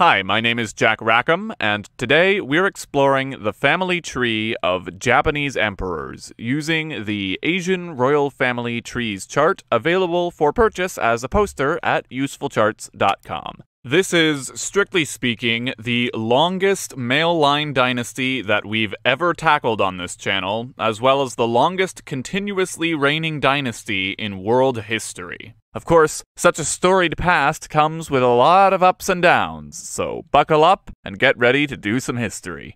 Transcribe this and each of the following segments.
Hi, my name is Jack Rackham, and today we're exploring the family tree of Japanese emperors using the Asian Royal Family Trees chart available for purchase as a poster at usefulcharts.com. This is, strictly speaking, the longest male line dynasty that we've ever tackled on this channel, as well as the longest continuously reigning dynasty in world history. Of course, such a storied past comes with a lot of ups and downs, so buckle up and get ready to do some history.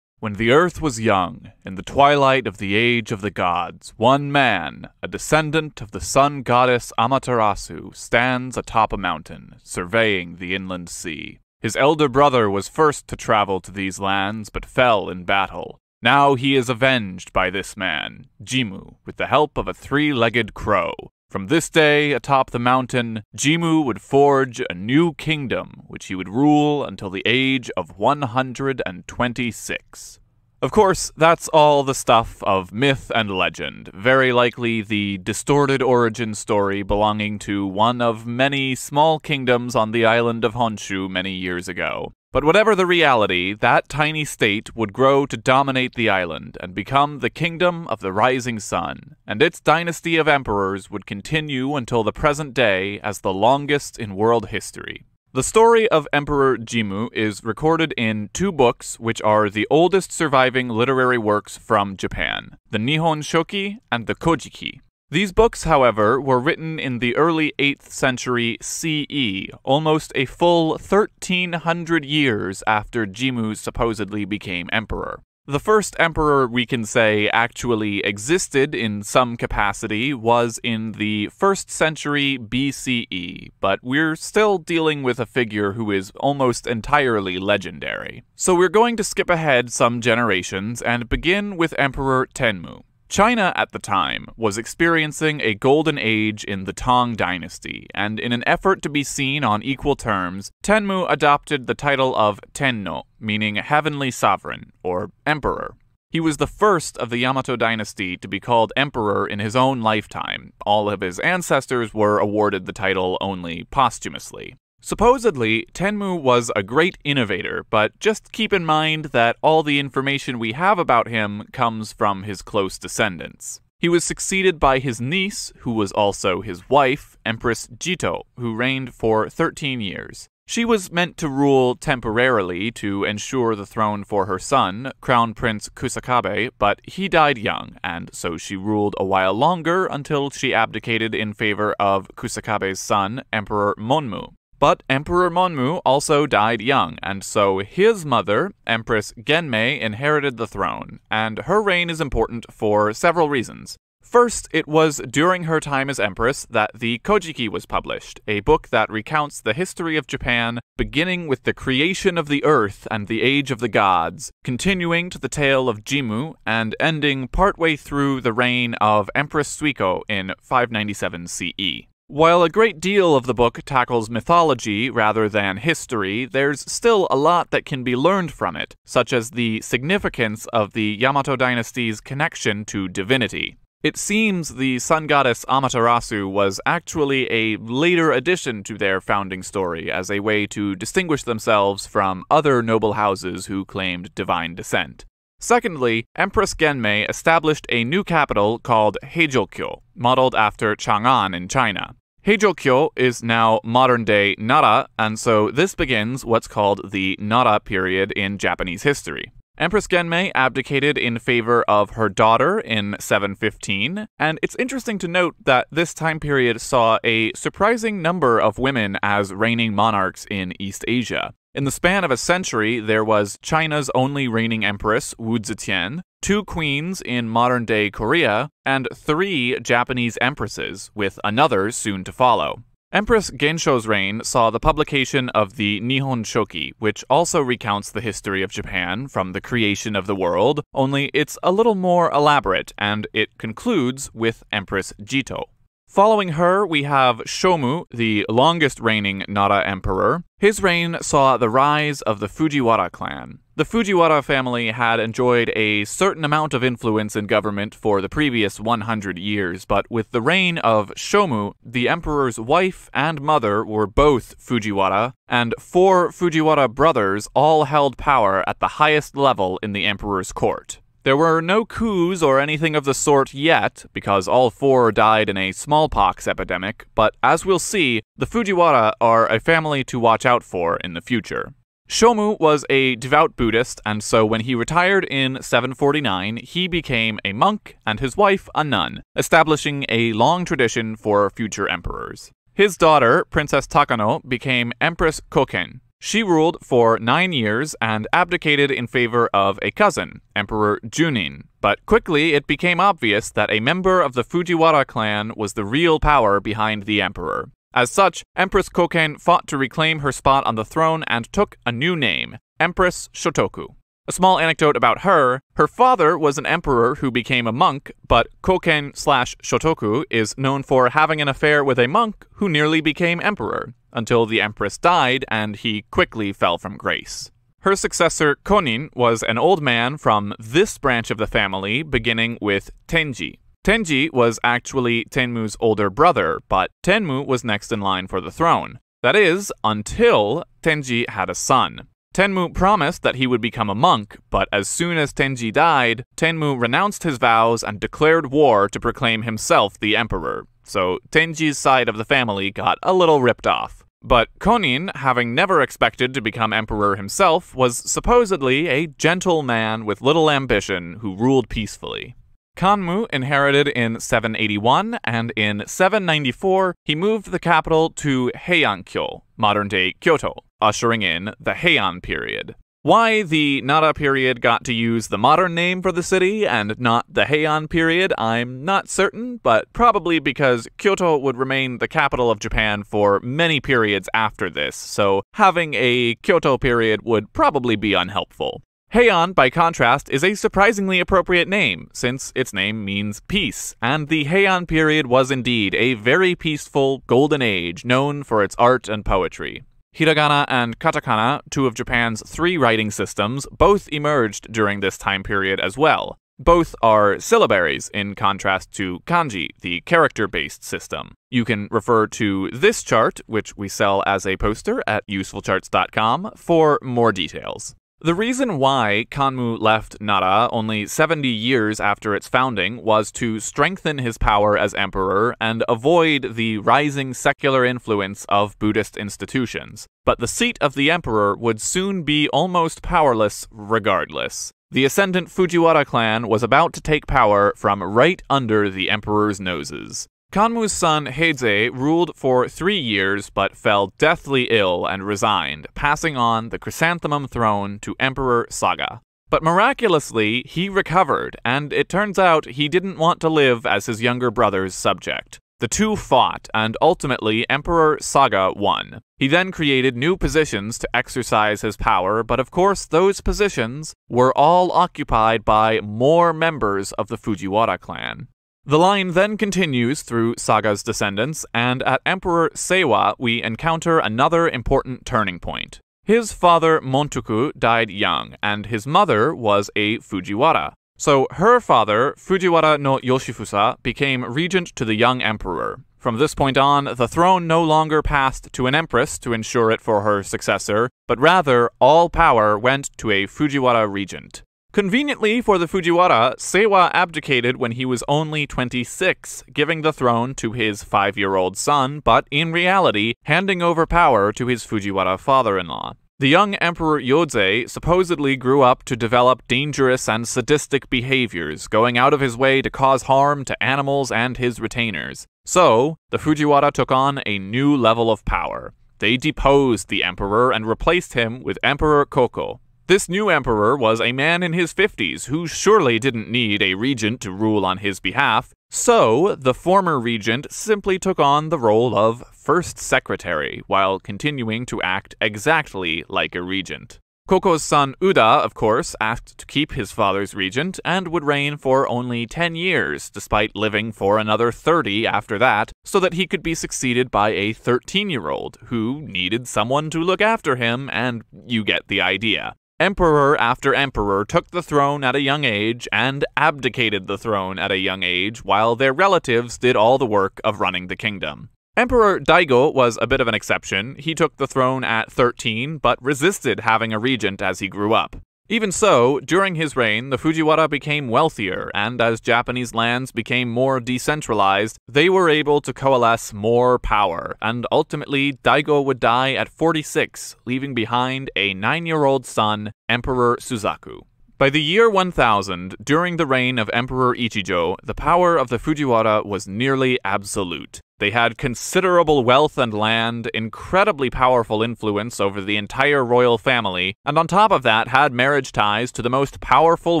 When the earth was young, in the twilight of the age of the gods, one man, a descendant of the sun goddess Amaterasu, stands atop a mountain, surveying the inland sea. His elder brother was first to travel to these lands, but fell in battle. Now he is avenged by this man, Jimu, with the help of a three-legged crow. From this day, atop the mountain, Jimmu would forge a new kingdom, which he would rule until the age of 126. Of course, that's all the stuff of myth and legend, very likely the distorted origin story belonging to one of many small kingdoms on the island of Honshu many years ago. But whatever the reality, that tiny state would grow to dominate the island and become the Kingdom of the Rising Sun, and its dynasty of emperors would continue until the present day as the longest in world history. The story of Emperor Jimmu is recorded in two books, which are the oldest surviving literary works from Japan the Nihon Shoki and the Kojiki. These books, however, were written in the early 8th century CE, almost a full 1300 years after Jimmu supposedly became emperor. The first emperor we can say actually existed in some capacity was in the 1st century BCE, but we're still dealing with a figure who is almost entirely legendary. So we're going to skip ahead some generations and begin with Emperor Tenmu. China at the time was experiencing a golden age in the Tang dynasty, and in an effort to be seen on equal terms, Tenmu adopted the title of Tenno, meaning heavenly sovereign or emperor. He was the first of the Yamato dynasty to be called emperor in his own lifetime. All of his ancestors were awarded the title only posthumously. Supposedly, Tenmu was a great innovator, but just keep in mind that all the information we have about him comes from his close descendants. He was succeeded by his niece, who was also his wife, Empress Jito, who reigned for 13 years. She was meant to rule temporarily to ensure the throne for her son, Crown Prince Kusakabe, but he died young, and so she ruled a while longer until she abdicated in favor of Kusakabe's son, Emperor Monmu. But Emperor Monmu also died young, and so his mother, Empress Genmei, inherited the throne, and her reign is important for several reasons. First, it was during her time as empress that the Kojiki was published, a book that recounts the history of Japan, beginning with the creation of the earth and the age of the gods, continuing to the tale of Jimmu, and ending partway through the reign of Empress Suiko in 597 CE. While a great deal of the book tackles mythology rather than history, there's still a lot that can be learned from it, such as the significance of the Yamato dynasty's connection to divinity. It seems the sun goddess Amaterasu was actually a later addition to their founding story as a way to distinguish themselves from other noble houses who claimed divine descent. Secondly, Empress Genmei established a new capital called Heijokyo, modeled after Chang'an in China. Heijokyo is now modern day Nara, and so this begins what's called the Nara period in Japanese history. Empress Genmei abdicated in favor of her daughter in 715, and it's interesting to note that this time period saw a surprising number of women as reigning monarchs in East Asia. In the span of a century, there was China's only reigning empress, Wu Zetian, two queens in modern day Korea, and three Japanese empresses, with another soon to follow. Empress Gensho's reign saw the publication of the Nihon Shoki, which also recounts the history of Japan from the creation of the world, only it's a little more elaborate, and it concludes with Empress Jito. Following her, we have Shomu, the longest reigning Nara emperor. His reign saw the rise of the Fujiwara clan. The Fujiwara family had enjoyed a certain amount of influence in government for the previous 100 years, but with the reign of Shomu, the emperor's wife and mother were both Fujiwara, and four Fujiwara brothers all held power at the highest level in the emperor's court. There were no coups or anything of the sort yet, because all four died in a smallpox epidemic, but as we'll see, the Fujiwara are a family to watch out for in the future. Shomu was a devout Buddhist, and so when he retired in 749, he became a monk and his wife a nun, establishing a long tradition for future emperors. His daughter, Princess Takano, became Empress Koken. She ruled for nine years and abdicated in favor of a cousin, Emperor Junin. But quickly, it became obvious that a member of the Fujiwara clan was the real power behind the emperor. As such, Empress Koken fought to reclaim her spot on the throne and took a new name, Empress Shotoku. A small anecdote about her her father was an emperor who became a monk, but Koken slash Shotoku is known for having an affair with a monk who nearly became emperor, until the empress died and he quickly fell from grace. Her successor, Konin, was an old man from this branch of the family, beginning with Tenji. Tenji was actually Tenmu's older brother, but Tenmu was next in line for the throne. That is, until Tenji had a son. Tenmu promised that he would become a monk, but as soon as Tenji died, Tenmu renounced his vows and declared war to proclaim himself the emperor. So Tenji's side of the family got a little ripped off. But Konin, having never expected to become emperor himself, was supposedly a gentle man with little ambition who ruled peacefully. Kanmu inherited in 781, and in 794, he moved the capital to Heiankyo modern-day Kyoto, ushering in the Heian period. Why the Nara period got to use the modern name for the city and not the Heian period, I'm not certain, but probably because Kyoto would remain the capital of Japan for many periods after this, so having a Kyoto period would probably be unhelpful. Heian, by contrast, is a surprisingly appropriate name, since its name means peace, and the Heian period was indeed a very peaceful golden age known for its art and poetry. Hiragana and katakana, two of Japan's three writing systems, both emerged during this time period as well. Both are syllabaries in contrast to kanji, the character based system. You can refer to this chart, which we sell as a poster at usefulcharts.com, for more details. The reason why Kanmu left Nara only 70 years after its founding was to strengthen his power as emperor and avoid the rising secular influence of Buddhist institutions. But the seat of the emperor would soon be almost powerless regardless. The ascendant Fujiwara clan was about to take power from right under the emperor's noses. Kanmu's son Heizei ruled for three years but fell deathly ill and resigned, passing on the chrysanthemum throne to Emperor Saga. But miraculously, he recovered, and it turns out he didn't want to live as his younger brother's subject. The two fought, and ultimately, Emperor Saga won. He then created new positions to exercise his power, but of course, those positions were all occupied by more members of the Fujiwara clan. The line then continues through Saga's descendants, and at Emperor Seiwa, we encounter another important turning point. His father, Montoku, died young, and his mother was a Fujiwara. So her father, Fujiwara no Yoshifusa, became regent to the young emperor. From this point on, the throne no longer passed to an empress to ensure it for her successor, but rather all power went to a Fujiwara regent. Conveniently for the Fujiwara, Seiwa abdicated when he was only 26, giving the throne to his five year old son, but in reality, handing over power to his Fujiwara father in law. The young Emperor Yodze supposedly grew up to develop dangerous and sadistic behaviors, going out of his way to cause harm to animals and his retainers. So, the Fujiwara took on a new level of power. They deposed the emperor and replaced him with Emperor Koko, this new emperor was a man in his 50s who surely didn't need a regent to rule on his behalf, so the former regent simply took on the role of first secretary while continuing to act exactly like a regent. Koko's son Uda, of course, asked to keep his father's regent and would reign for only 10 years, despite living for another 30 after that, so that he could be succeeded by a 13 year old who needed someone to look after him, and you get the idea. Emperor after emperor took the throne at a young age and abdicated the throne at a young age, while their relatives did all the work of running the kingdom. Emperor Daigo was a bit of an exception. He took the throne at 13, but resisted having a regent as he grew up. Even so, during his reign, the Fujiwara became wealthier, and as Japanese lands became more decentralized, they were able to coalesce more power, and ultimately, Daigo would die at 46, leaving behind a nine year old son, Emperor Suzaku. By the year 1000, during the reign of Emperor Ichijo, the power of the Fujiwara was nearly absolute. They had considerable wealth and land, incredibly powerful influence over the entire royal family, and on top of that had marriage ties to the most powerful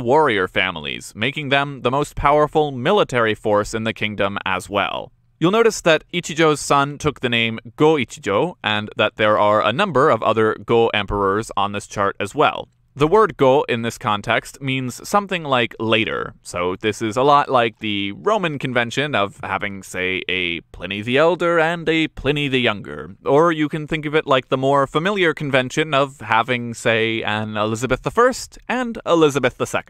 warrior families, making them the most powerful military force in the kingdom as well. You'll notice that Ichijo's son took the name Go Ichijo, and that there are a number of other Go emperors on this chart as well. The word go in this context means something like later, so this is a lot like the Roman convention of having, say, a Pliny the Elder and a Pliny the Younger, or you can think of it like the more familiar convention of having, say, an Elizabeth I and Elizabeth II.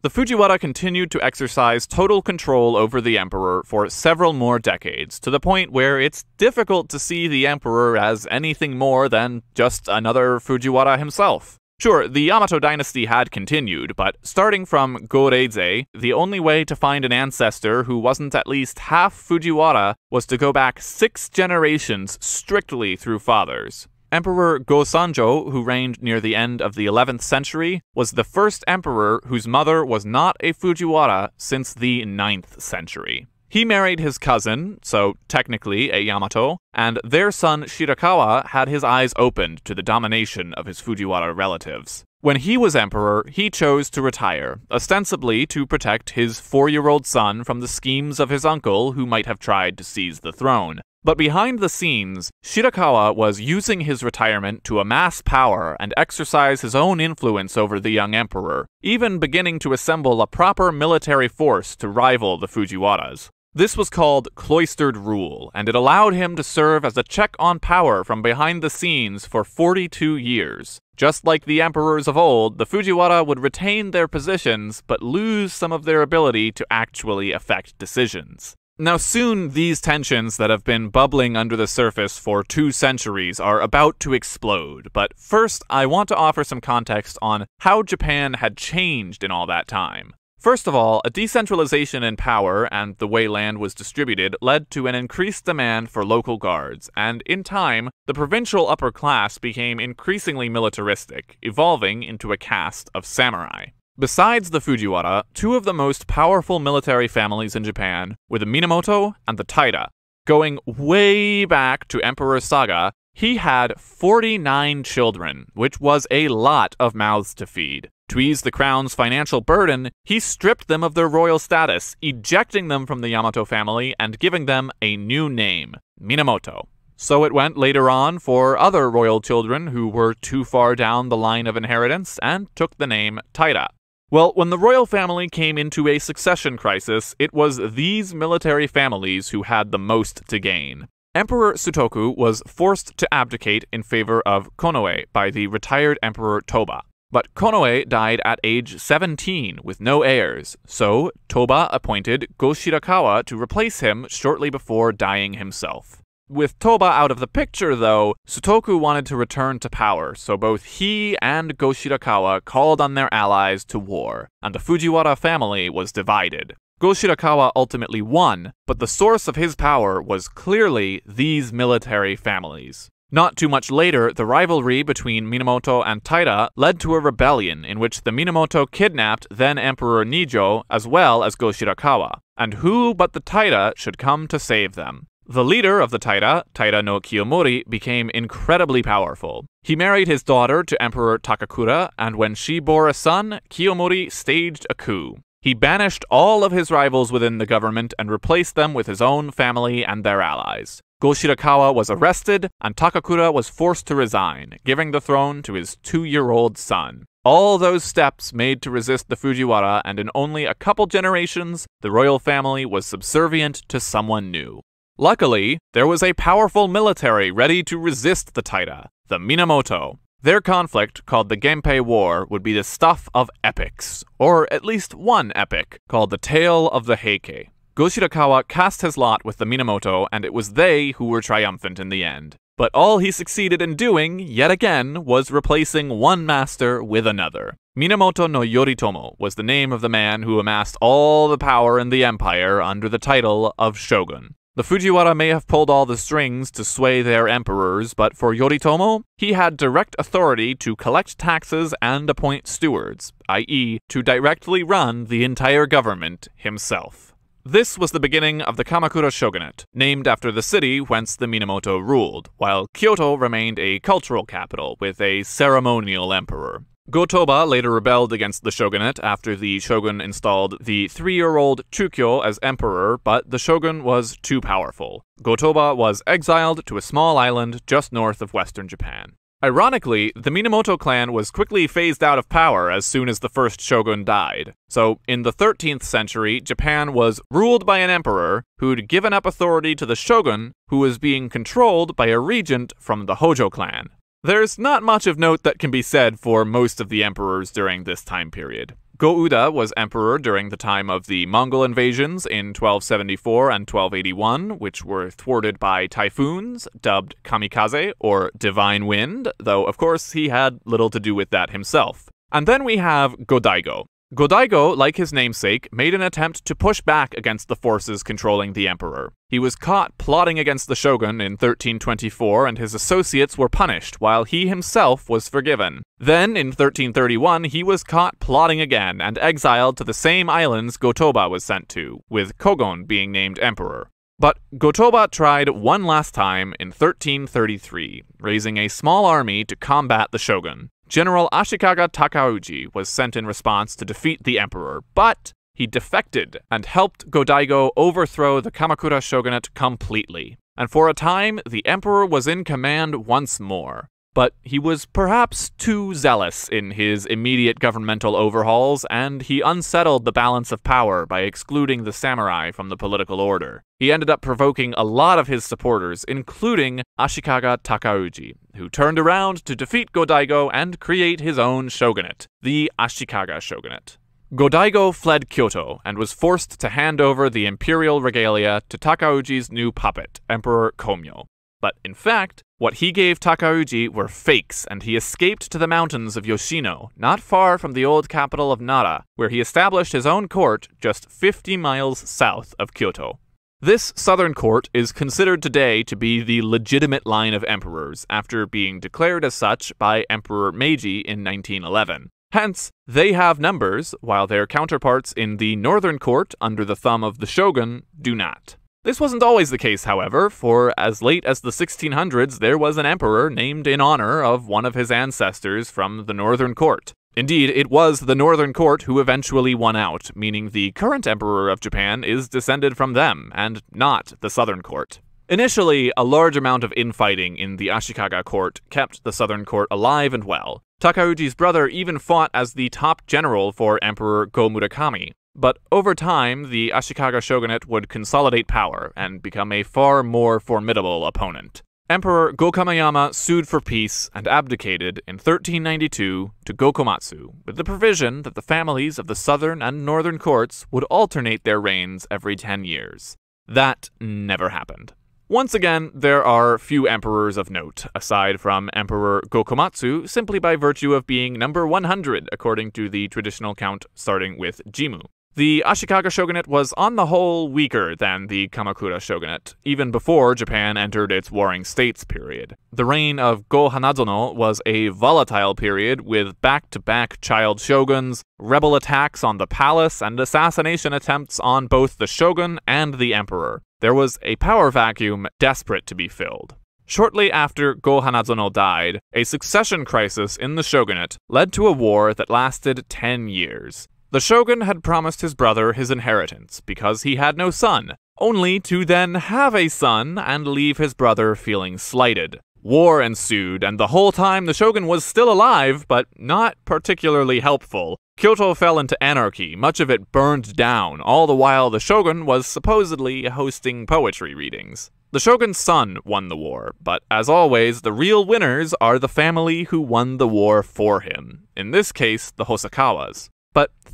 The Fujiwara continued to exercise total control over the emperor for several more decades, to the point where it's difficult to see the emperor as anything more than just another Fujiwara himself. Sure, the Yamato dynasty had continued, but starting from Goreizei, the only way to find an ancestor who wasn't at least half Fujiwara was to go back six generations strictly through fathers. Emperor Gosanjo, who reigned near the end of the 11th century, was the first emperor whose mother was not a Fujiwara since the 9th century. He married his cousin, so technically a Yamato, and their son Shirakawa had his eyes opened to the domination of his Fujiwara relatives. When he was emperor, he chose to retire, ostensibly to protect his four year old son from the schemes of his uncle who might have tried to seize the throne. But behind the scenes, Shirakawa was using his retirement to amass power and exercise his own influence over the young emperor, even beginning to assemble a proper military force to rival the Fujiwaras. This was called cloistered rule, and it allowed him to serve as a check on power from behind the scenes for 42 years. Just like the emperors of old, the Fujiwara would retain their positions but lose some of their ability to actually affect decisions. Now, soon these tensions that have been bubbling under the surface for two centuries are about to explode, but first I want to offer some context on how Japan had changed in all that time. First of all, a decentralization in power and the way land was distributed led to an increased demand for local guards, and in time, the provincial upper class became increasingly militaristic, evolving into a caste of samurai. Besides the Fujiwara, two of the most powerful military families in Japan were the Minamoto and the Taira. Going way back to Emperor Saga, he had 49 children, which was a lot of mouths to feed. To ease the crown's financial burden, he stripped them of their royal status, ejecting them from the Yamato family and giving them a new name, Minamoto. So it went later on for other royal children who were too far down the line of inheritance and took the name Taira. Well, when the royal family came into a succession crisis, it was these military families who had the most to gain. Emperor Sutoku was forced to abdicate in favor of Konoe by the retired Emperor Toba. But Konoe died at age 17 with no heirs, so Toba appointed Goshirakawa to replace him shortly before dying himself. With Toba out of the picture, though, Sutoku wanted to return to power, so both he and Goshirakawa called on their allies to war, and the Fujiwara family was divided. Goshirakawa ultimately won, but the source of his power was clearly these military families. Not too much later, the rivalry between Minamoto and Taira led to a rebellion in which the Minamoto kidnapped then Emperor Nijo as well as Go Shirakawa, and who but the Taira should come to save them. The leader of the Taira, Taira no Kiyomori, became incredibly powerful. He married his daughter to Emperor Takakura, and when she bore a son, Kiyomori staged a coup. He banished all of his rivals within the government and replaced them with his own family and their allies. Go Shirakawa was arrested, and Takakura was forced to resign, giving the throne to his two year old son. All those steps made to resist the Fujiwara, and in only a couple generations, the royal family was subservient to someone new. Luckily, there was a powerful military ready to resist the Taira, the Minamoto. Their conflict, called the Genpei War, would be the stuff of epics, or at least one epic, called the Tale of the Heike. Goshirakawa cast his lot with the Minamoto, and it was they who were triumphant in the end. But all he succeeded in doing, yet again, was replacing one master with another. Minamoto no Yoritomo was the name of the man who amassed all the power in the empire under the title of shogun. The Fujiwara may have pulled all the strings to sway their emperors, but for Yoritomo, he had direct authority to collect taxes and appoint stewards, i.e., to directly run the entire government himself. This was the beginning of the Kamakura shogunate, named after the city whence the Minamoto ruled, while Kyoto remained a cultural capital with a ceremonial emperor. Gotoba later rebelled against the shogunate after the shogun installed the three year old Chukyo as emperor, but the shogun was too powerful. Gotoba was exiled to a small island just north of western Japan. Ironically, the Minamoto clan was quickly phased out of power as soon as the first shogun died. So, in the 13th century, Japan was ruled by an emperor who'd given up authority to the shogun, who was being controlled by a regent from the Hojo clan. There's not much of note that can be said for most of the emperors during this time period. Go Uda was emperor during the time of the Mongol invasions in 1274 and 1281, which were thwarted by typhoons, dubbed kamikaze or divine wind, though of course he had little to do with that himself. And then we have Godaigo, Godaigo, like his namesake, made an attempt to push back against the forces controlling the emperor. He was caught plotting against the shogun in 1324, and his associates were punished, while he himself was forgiven. Then, in 1331, he was caught plotting again and exiled to the same islands Gotoba was sent to, with Kogon being named emperor. But Gotoba tried one last time in 1333, raising a small army to combat the shogun. General Ashikaga Takauji was sent in response to defeat the emperor, but he defected and helped Godaigo overthrow the Kamakura shogunate completely. And for a time, the emperor was in command once more but he was perhaps too zealous in his immediate governmental overhauls, and he unsettled the balance of power by excluding the samurai from the political order. He ended up provoking a lot of his supporters, including Ashikaga Takauji, who turned around to defeat Godaigo and create his own shogunate, the Ashikaga shogunate. Godaigo fled Kyoto and was forced to hand over the imperial regalia to Takauji's new puppet, Emperor Komyo. But in fact, what he gave Takauji were fakes, and he escaped to the mountains of Yoshino, not far from the old capital of Nara, where he established his own court just 50 miles south of Kyoto. This southern court is considered today to be the legitimate line of emperors, after being declared as such by Emperor Meiji in 1911. Hence, they have numbers, while their counterparts in the northern court, under the thumb of the shogun, do not. This wasn't always the case, however, for as late as the 1600s there was an emperor named in honor of one of his ancestors from the northern court. Indeed, it was the northern court who eventually won out, meaning the current emperor of Japan is descended from them, and not the southern court. Initially, a large amount of infighting in the Ashikaga court kept the southern court alive and well. Takauji's brother even fought as the top general for Emperor Go Murakami, but over time, the Ashikaga shogunate would consolidate power and become a far more formidable opponent. Emperor Gokamayama sued for peace and abdicated in 1392 to Gokomatsu, with the provision that the families of the southern and northern courts would alternate their reigns every 10 years. That never happened. Once again, there are few emperors of note, aside from Emperor Gokomatsu, simply by virtue of being number 100 according to the traditional count starting with Jimmu. The Ashikaga shogunate was, on the whole, weaker than the Kamakura shogunate, even before Japan entered its warring states period. The reign of Go Hanazono was a volatile period with back to back child shoguns, rebel attacks on the palace, and assassination attempts on both the shogun and the emperor. There was a power vacuum desperate to be filled. Shortly after Go Hanazono died, a succession crisis in the shogunate led to a war that lasted 10 years. The shogun had promised his brother his inheritance because he had no son, only to then have a son and leave his brother feeling slighted. War ensued, and the whole time the shogun was still alive, but not particularly helpful. Kyoto fell into anarchy, much of it burned down, all the while the shogun was supposedly hosting poetry readings. The shogun's son won the war, but as always, the real winners are the family who won the war for him, in this case, the Hosokawas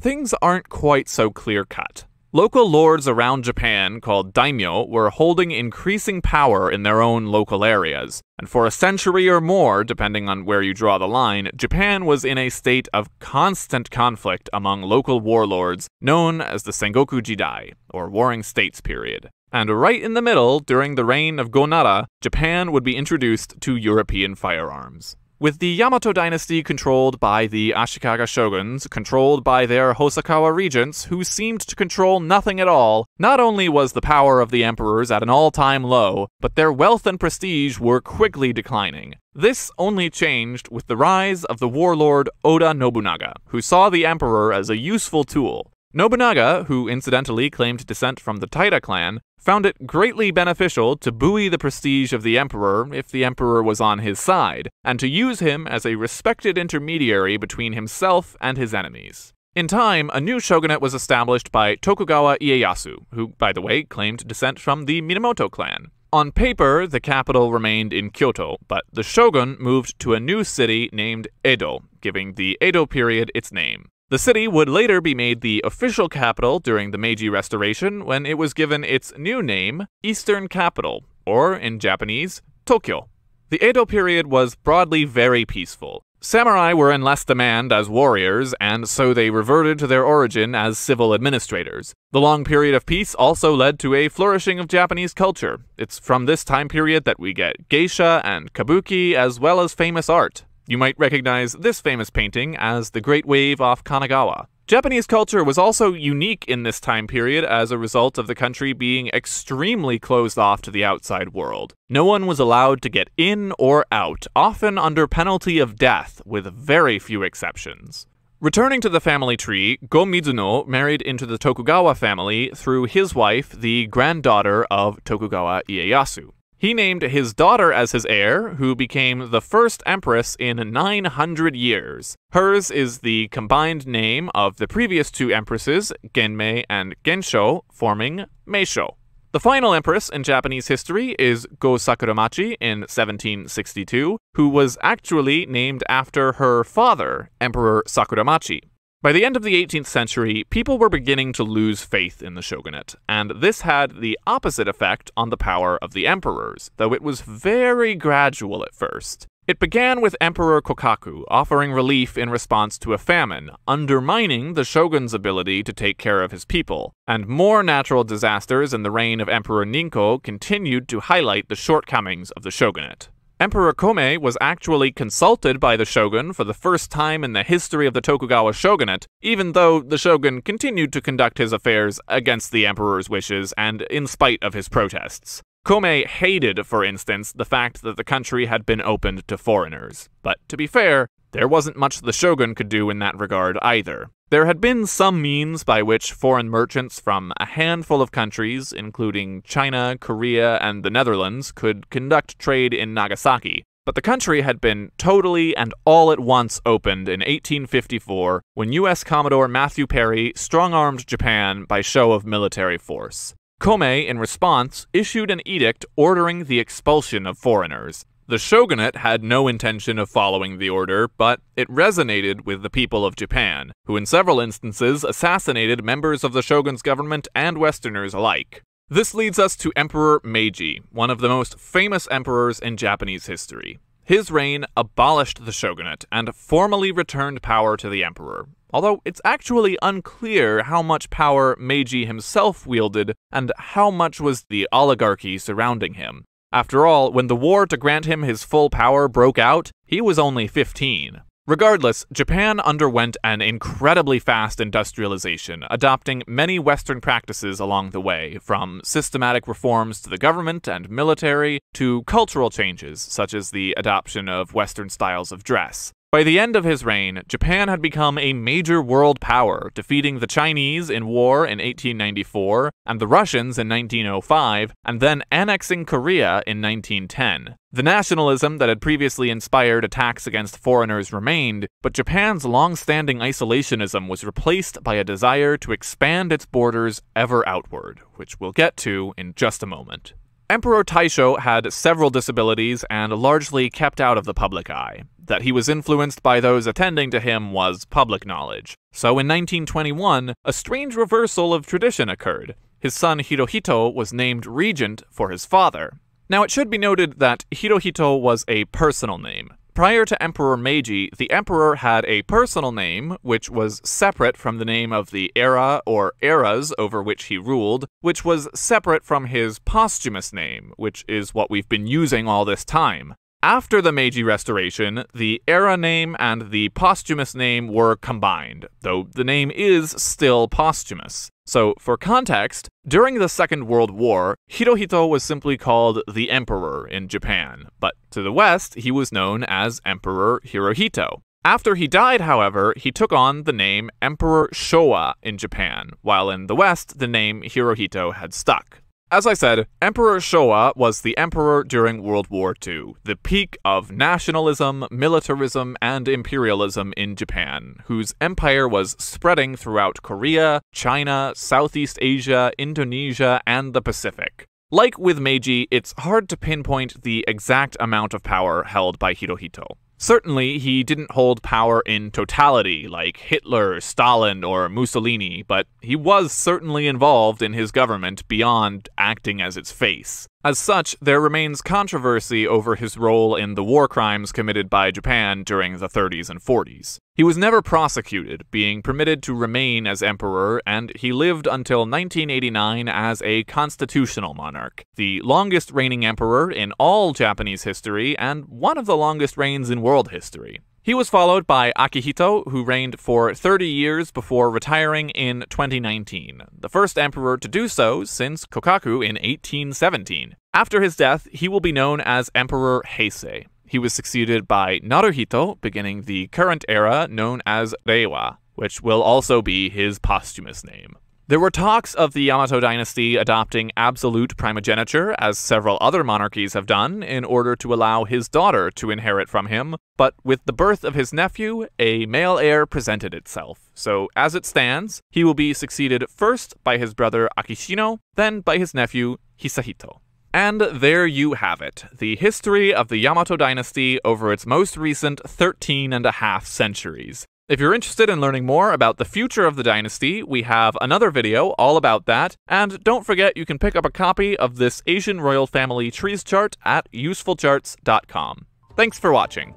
things aren't quite so clear cut. Local lords around Japan, called daimyo, were holding increasing power in their own local areas, and for a century or more, depending on where you draw the line, Japan was in a state of constant conflict among local warlords, known as the Sengoku Jidai, or Warring States period. And right in the middle, during the reign of Go Nara, Japan would be introduced to European firearms. With the Yamato dynasty controlled by the Ashikaga shoguns, controlled by their Hosokawa regents, who seemed to control nothing at all, not only was the power of the emperors at an all time low, but their wealth and prestige were quickly declining. This only changed with the rise of the warlord Oda Nobunaga, who saw the emperor as a useful tool. Nobunaga, who incidentally claimed descent from the Taira clan, found it greatly beneficial to buoy the prestige of the emperor if the emperor was on his side, and to use him as a respected intermediary between himself and his enemies. In time, a new shogunate was established by Tokugawa Ieyasu, who, by the way, claimed descent from the Minamoto clan. On paper, the capital remained in Kyoto, but the shogun moved to a new city named Edo, giving the Edo period its name. The city would later be made the official capital during the Meiji Restoration when it was given its new name, Eastern Capital, or in Japanese, Tokyo. The Edo period was broadly very peaceful. Samurai were in less demand as warriors, and so they reverted to their origin as civil administrators. The long period of peace also led to a flourishing of Japanese culture. It's from this time period that we get geisha and kabuki, as well as famous art. You might recognize this famous painting as the Great Wave off Kanagawa. Japanese culture was also unique in this time period as a result of the country being extremely closed off to the outside world. No one was allowed to get in or out, often under penalty of death, with very few exceptions. Returning to the family tree, Go Mizuno married into the Tokugawa family through his wife, the granddaughter of Tokugawa Ieyasu. He named his daughter as his heir, who became the first empress in 900 years. Hers is the combined name of the previous two empresses, Genmei and Gensho, forming Meisho. The final empress in Japanese history is Go Sakuramachi in 1762, who was actually named after her father, Emperor Sakuramachi. By the end of the 18th century, people were beginning to lose faith in the shogunate, and this had the opposite effect on the power of the emperors, though it was very gradual at first. It began with Emperor Kokaku offering relief in response to a famine, undermining the shogun's ability to take care of his people, and more natural disasters in the reign of Emperor Ninko continued to highlight the shortcomings of the shogunate. Emperor Kome was actually consulted by the shogun for the first time in the history of the Tokugawa shogunate, even though the shogun continued to conduct his affairs against the emperor's wishes and in spite of his protests. Kome hated, for instance, the fact that the country had been opened to foreigners. But to be fair, there wasn't much the shogun could do in that regard either. There had been some means by which foreign merchants from a handful of countries, including China, Korea, and the Netherlands, could conduct trade in Nagasaki, but the country had been totally and all at once opened in 1854 when U.S. Commodore Matthew Perry strong armed Japan by show of military force. Kome, in response, issued an edict ordering the expulsion of foreigners, the shogunate had no intention of following the order, but it resonated with the people of Japan, who in several instances assassinated members of the shogun's government and Westerners alike. This leads us to Emperor Meiji, one of the most famous emperors in Japanese history. His reign abolished the shogunate and formally returned power to the emperor, although it's actually unclear how much power Meiji himself wielded and how much was the oligarchy surrounding him. After all, when the war to grant him his full power broke out, he was only 15. Regardless, Japan underwent an incredibly fast industrialization, adopting many Western practices along the way, from systematic reforms to the government and military to cultural changes, such as the adoption of Western styles of dress. By the end of his reign, Japan had become a major world power, defeating the Chinese in war in 1894 and the Russians in 1905, and then annexing Korea in 1910. The nationalism that had previously inspired attacks against foreigners remained, but Japan's long standing isolationism was replaced by a desire to expand its borders ever outward, which we'll get to in just a moment. Emperor Taisho had several disabilities and largely kept out of the public eye. That he was influenced by those attending to him was public knowledge. So in 1921, a strange reversal of tradition occurred. His son Hirohito was named regent for his father. Now it should be noted that Hirohito was a personal name. Prior to Emperor Meiji, the emperor had a personal name, which was separate from the name of the era or eras over which he ruled, which was separate from his posthumous name, which is what we've been using all this time. After the Meiji Restoration, the era name and the posthumous name were combined, though the name is still posthumous. So, for context, during the Second World War, Hirohito was simply called the Emperor in Japan, but to the West, he was known as Emperor Hirohito. After he died, however, he took on the name Emperor Showa in Japan, while in the West, the name Hirohito had stuck. As I said, Emperor Showa was the emperor during World War II, the peak of nationalism, militarism, and imperialism in Japan, whose empire was spreading throughout Korea, China, Southeast Asia, Indonesia, and the Pacific. Like with Meiji, it's hard to pinpoint the exact amount of power held by Hirohito. Certainly, he didn't hold power in totality like Hitler, Stalin, or Mussolini, but he was certainly involved in his government beyond acting as its face. As such, there remains controversy over his role in the war crimes committed by Japan during the 30s and 40s. He was never prosecuted, being permitted to remain as emperor, and he lived until 1989 as a constitutional monarch, the longest reigning emperor in all Japanese history and one of the longest reigns in world history. He was followed by Akihito, who reigned for 30 years before retiring in 2019, the first emperor to do so since Kokaku in 1817. After his death, he will be known as Emperor Heisei. He was succeeded by Naruhito, beginning the current era known as Reiwa, which will also be his posthumous name. There were talks of the Yamato dynasty adopting absolute primogeniture, as several other monarchies have done, in order to allow his daughter to inherit from him, but with the birth of his nephew, a male heir presented itself. So, as it stands, he will be succeeded first by his brother Akishino, then by his nephew Hisahito. And there you have it the history of the Yamato dynasty over its most recent 13 and a half centuries. If you're interested in learning more about the future of the dynasty, we have another video all about that, and don't forget you can pick up a copy of this Asian royal family trees chart at usefulcharts.com. Thanks for watching.